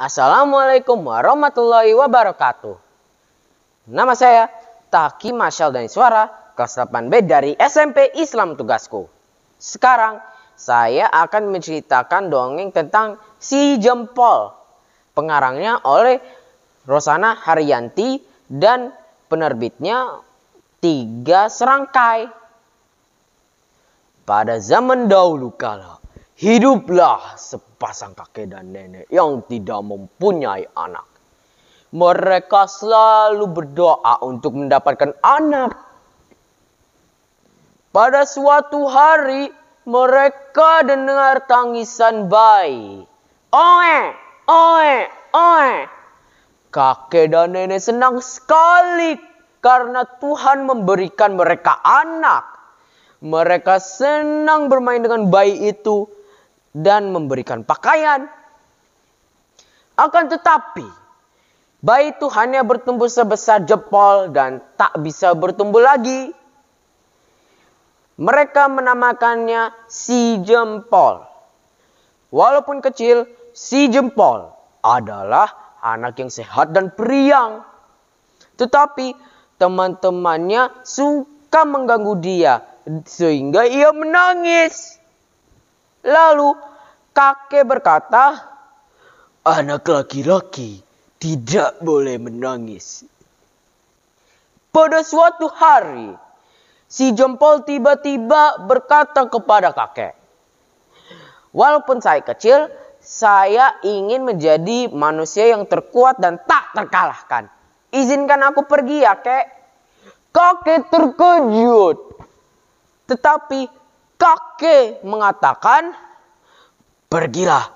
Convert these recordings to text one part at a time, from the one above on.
Assalamualaikum warahmatullahi wabarakatuh. Nama saya Taki Masyal dan Suara, kelas 8B dari SMP Islam Tugasku. Sekarang saya akan menceritakan dongeng tentang Si Jempol. Pengarangnya oleh Rosana Haryanti dan penerbitnya Tiga Serangkai. Pada zaman dahulu kala, Hiduplah sepasang kakek dan nenek yang tidak mempunyai anak. Mereka selalu berdoa untuk mendapatkan anak. Pada suatu hari, mereka dengar tangisan bayi. Oe, oe, oe. Kakek dan nenek senang sekali karena Tuhan memberikan mereka anak. Mereka senang bermain dengan bayi itu dan memberikan pakaian. Akan tetapi, bayi itu hanya bertumbuh sebesar jempol dan tak bisa bertumbuh lagi. Mereka menamakannya si jempol. Walaupun kecil, si jempol adalah anak yang sehat dan periang. Tetapi teman-temannya suka mengganggu dia sehingga ia menangis. Lalu kakek berkata, "Anak laki-laki tidak boleh menangis." Pada suatu hari, si jempol tiba-tiba berkata kepada kakek, "Walaupun saya kecil, saya ingin menjadi manusia yang terkuat dan tak terkalahkan. Izinkan aku pergi ya, kek." Kakek terkejut. Tetapi kakek mengatakan, pergilah,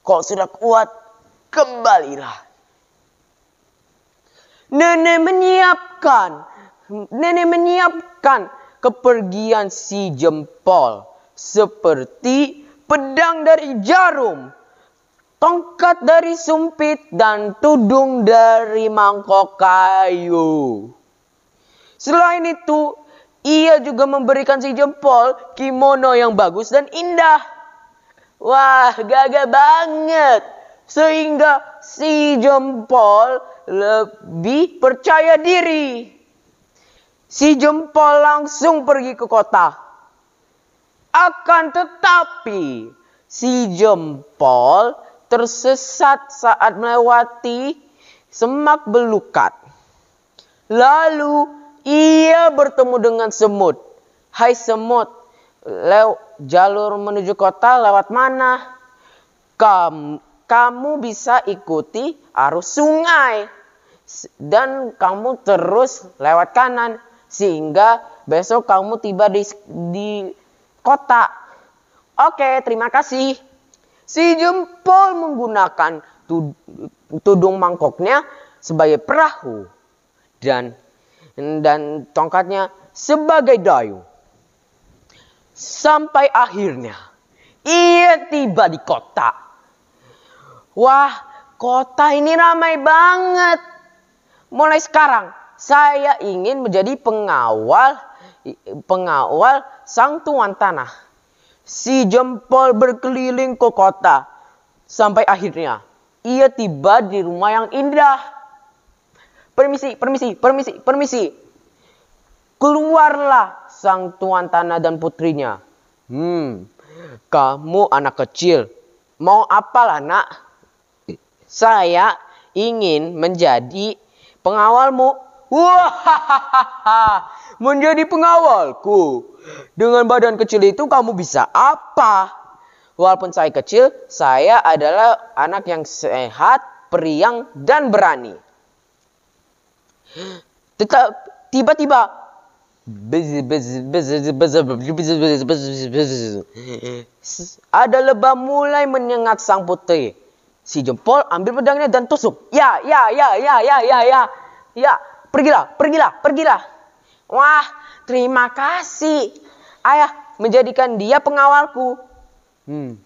kau sudah kuat, kembalilah. Nenek menyiapkan, nenek menyiapkan kepergian si jempol seperti pedang dari jarum, tongkat dari sumpit dan tudung dari mangkok kayu. Selain itu, ia juga memberikan si jempol kimono yang bagus dan indah. Wah, gagah banget. Sehingga si jempol lebih percaya diri. Si jempol langsung pergi ke kota. Akan tetapi, si jempol tersesat saat melewati semak belukat. Lalu ia bertemu dengan semut. Hai semut, lew, jalur menuju kota lewat mana? Kam, kamu bisa ikuti arus sungai dan kamu terus lewat kanan sehingga besok kamu tiba di, di kota. Oke, terima kasih. Si jempol menggunakan tudung mangkoknya sebagai perahu dan dan tongkatnya sebagai dayu. Sampai akhirnya ia tiba di kota. Wah, kota ini ramai banget. Mulai sekarang saya ingin menjadi pengawal pengawal sang tuan tanah. Si jempol berkeliling ke kota sampai akhirnya ia tiba di rumah yang indah Permisi, permisi, permisi, permisi. Keluarlah sang tuan tanah dan putrinya. Hmm, kamu anak kecil. Mau apalah nak? Saya ingin menjadi pengawalmu. Wah, menjadi pengawalku. Dengan badan kecil itu kamu bisa apa? Walaupun saya kecil, saya adalah anak yang sehat, periang, dan berani tiba-tiba ada lebah mulai menyengat sang putri. Si jempol ambil pedangnya dan tusuk. Ya, ya, ya, ya, ya, ya, ya. Ya, pergilah, pergilah, pergilah. Wah, terima kasih. Ayah menjadikan dia pengawalku. Hmm.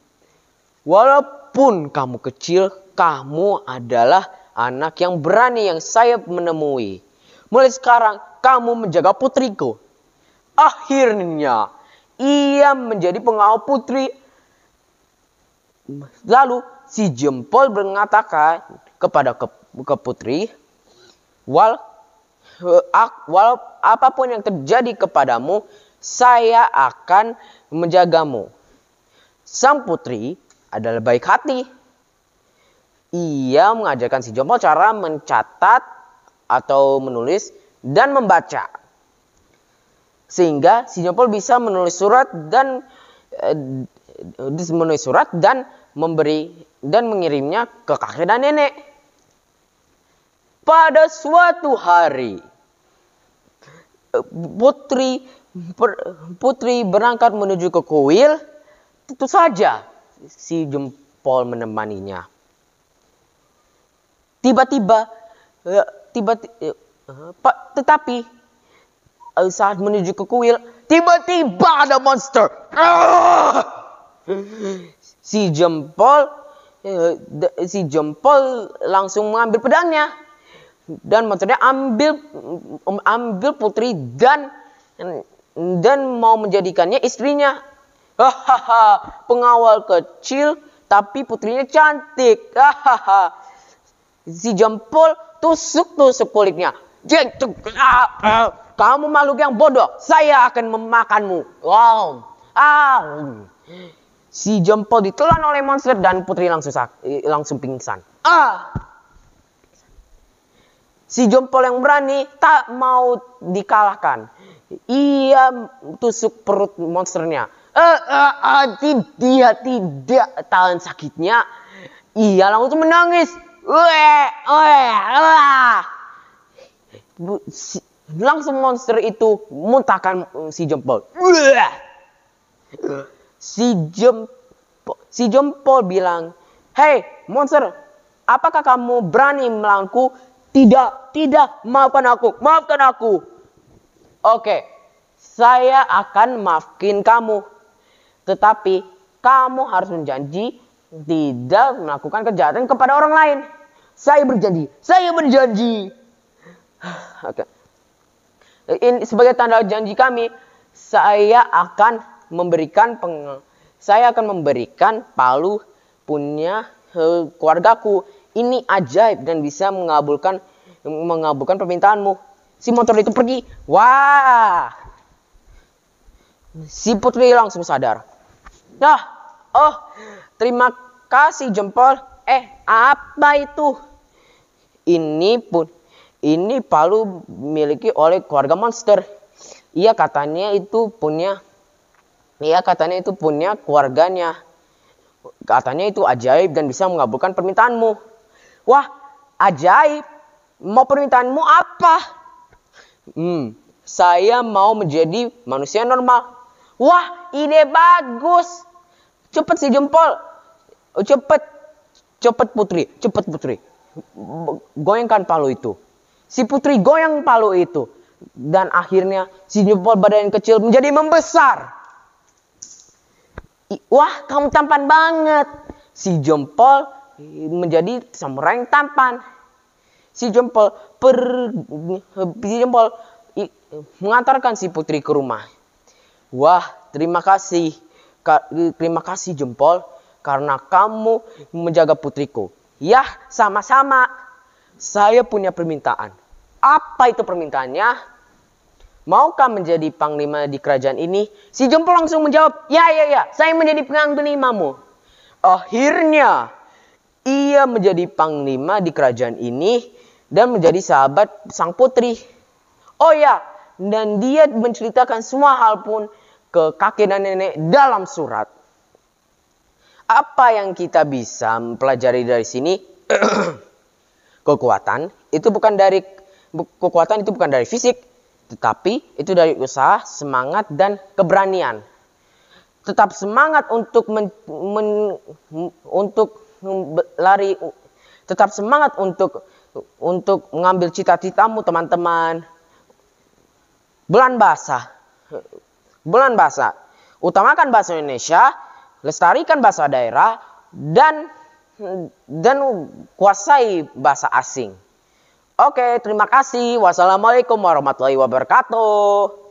Walaupun kamu kecil, kamu adalah anak yang berani yang saya menemui. Mulai sekarang kamu menjaga putriku. Akhirnya ia menjadi pengawal putri. Lalu si jempol mengatakan kepada ke, ke putri, wal, eh, wal apapun yang terjadi kepadamu, saya akan menjagamu. Sang putri adalah baik hati ia mengajarkan si Jompol cara mencatat atau menulis dan membaca. Sehingga si Jompol bisa menulis surat dan eh, menulis surat dan memberi dan mengirimnya ke kakek dan nenek. Pada suatu hari, putri putri berangkat menuju ke kuil. Tentu saja si jempol menemaninya. Tiba-tiba, eh, tiba, eh, tetapi eh, saat menuju ke kuil, tiba-tiba ada monster. Ah! Si jempol, si jempol langsung mengambil pedangnya dan monsternya ambil mm, ambil putri dan dan mau menjadikannya istrinya. Hahaha, pengawal kecil tapi putrinya cantik. Hahaha. Si jempol tusuk-tusuk kulitnya. Jeng, Ah, ah. Kamu makhluk yang bodoh. Saya akan memakanmu. Wow. Ah. Si jempol ditelan oleh monster dan putri langsung sak langsung pingsan. Ah. Si jempol yang berani tak mau dikalahkan. Ia tusuk perut monsternya. Uh, uh, uh, dia tidak tahan sakitnya. Ia langsung menangis. Langsung monster itu muntahkan eh, si jempol. Si jempol, si jempol bilang, Hei monster, apakah kamu berani melawanku? Tidak, tidak, maafkan aku, maafkan aku. Oke, saya akan maafkan kamu. Tetapi kamu harus menjanji tidak melakukan kejahatan kepada orang lain. Saya berjanji, saya berjanji. Oke. Okay. Ini sebagai tanda janji kami, saya akan memberikan peng, saya akan memberikan palu punya keluargaku. Ini ajaib dan bisa mengabulkan mengabulkan permintaanmu. Si motor itu pergi. Wah. Si putri langsung sadar. Nah, oh, Terima kasih jempol. Eh, apa itu? Ini pun ini palu miliki oleh keluarga monster. Iya katanya itu punya Iya katanya itu punya keluarganya. Katanya itu ajaib dan bisa mengabulkan permintaanmu. Wah, ajaib. Mau permintaanmu apa? Hmm, saya mau menjadi manusia normal. Wah, ide bagus. Cepet sih jempol, Oh, Cepat. Cepat putri. Cepat putri. Goyangkan palu itu. Si putri goyang palu itu. Dan akhirnya si jempol badan yang kecil menjadi membesar. Wah kamu tampan banget. Si jempol menjadi samurai yang tampan. Si jempol per si jempol mengantarkan si putri ke rumah. Wah, terima kasih. terima kasih jempol karena kamu menjaga putriku. ya sama-sama. Saya punya permintaan. Apa itu permintaannya? Maukah menjadi panglima di kerajaan ini? Si jempol langsung menjawab, ya, ya, ya, saya menjadi panglimamu. Akhirnya, ia menjadi panglima di kerajaan ini dan menjadi sahabat sang putri. Oh ya, dan dia menceritakan semua hal pun ke kakek dan nenek dalam surat apa yang kita bisa pelajari dari sini kekuatan itu bukan dari kekuatan itu bukan dari fisik tetapi itu dari usaha semangat dan keberanian tetap semangat untuk men, men, untuk lari tetap semangat untuk untuk mengambil cita-citamu teman-teman bulan bahasa bulan bahasa utamakan bahasa Indonesia lestarikan bahasa daerah dan dan kuasai bahasa asing. Oke, terima kasih. Wassalamualaikum warahmatullahi wabarakatuh.